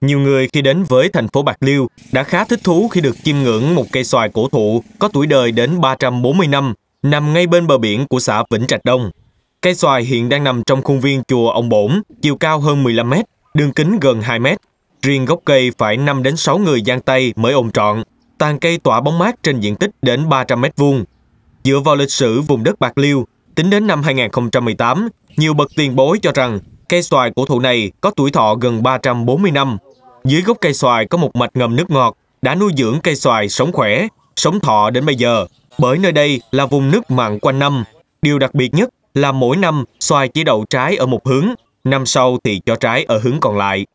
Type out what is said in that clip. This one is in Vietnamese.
Nhiều người khi đến với thành phố Bạc Liêu đã khá thích thú khi được chiêm ngưỡng một cây xoài cổ thụ có tuổi đời đến 340 năm, nằm ngay bên bờ biển của xã Vĩnh Trạch Đông. Cây xoài hiện đang nằm trong khuôn viên chùa Ông Bổn, chiều cao hơn 15 mét, đường kính gần 2 mét. Riêng gốc cây phải 5 đến 6 người giang tay mới ôm trọn. Tàn cây tỏa bóng mát trên diện tích đến 300 mét vuông. Dựa vào lịch sử vùng đất Bạc Liêu, tính đến năm 2018, nhiều bậc tiền bối cho rằng cây xoài cổ thụ này có tuổi thọ gần 340 năm dưới gốc cây xoài có một mạch ngầm nước ngọt, đã nuôi dưỡng cây xoài sống khỏe, sống thọ đến bây giờ, bởi nơi đây là vùng nước mặn quanh năm. Điều đặc biệt nhất là mỗi năm xoài chỉ đậu trái ở một hướng, năm sau thì cho trái ở hướng còn lại.